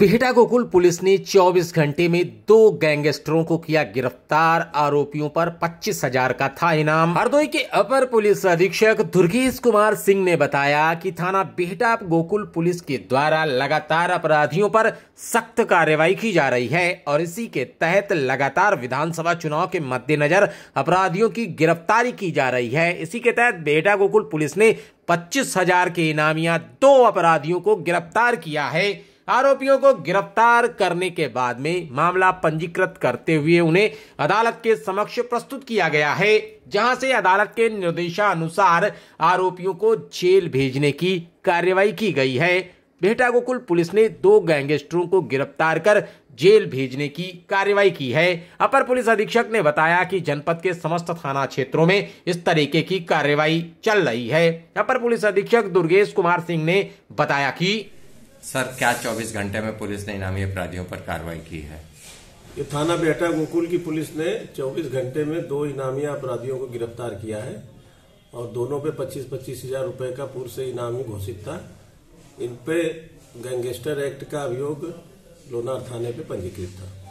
Bihta Gokul police ने 24 घंटे में दो गैंगस्टरों को किया गिरफ्तार आरोपियों पर पच्चीस हजार का था इनाम हरदोई के अपर पुलिस अधीक्षक दुर्गेश कुमार सिंह ने बताया कि थाना बिहटा गोकुल पुलिस के द्वारा लगातार अपराधियों पर सख्त कार्रवाई की जा रही है और इसी के तहत लगातार विधानसभा चुनाव के मद्देनजर अपराधियों की गिरफ्तारी की जा रही है इसी के तहत बेहटा गोकुल पुलिस ने पच्चीस हजार के इनामिया दो अपराधियों को गिरफ्तार किया है आरोपियों को गिरफ्तार करने के बाद में मामला पंजीकृत करते हुए उन्हें अदालत के समक्ष प्रस्तुत किया गया है जहां से अदालत के निर्देशानुसार आरोपियों को जेल भेजने की कार्यवाही की गई है बेहटा गोकुल पुलिस ने दो गैंगस्टरों को गिरफ्तार कर जेल भेजने की कार्यवाही की है अपर पुलिस अधीक्षक ने बताया कि जनपद के समस्त थाना क्षेत्रों में इस तरीके की कार्यवाही चल रही है अपर पुलिस अधीक्षक दुर्गेश कुमार सिंह ने बताया कि सर क्या 24 घंटे में पुलिस ने इनामी अपराधियों पर कार्रवाई की है ये थाना बेटा गोकुल की पुलिस ने 24 घंटे में दो इनामी अपराधियों को गिरफ्तार किया है और दोनों पे 25 पच्चीस हजार रूपए का पूर्व से इनामी घोषित था इनपे गैंगस्टर एक्ट का अभियोग लोनार थाने पे पंजीकृत था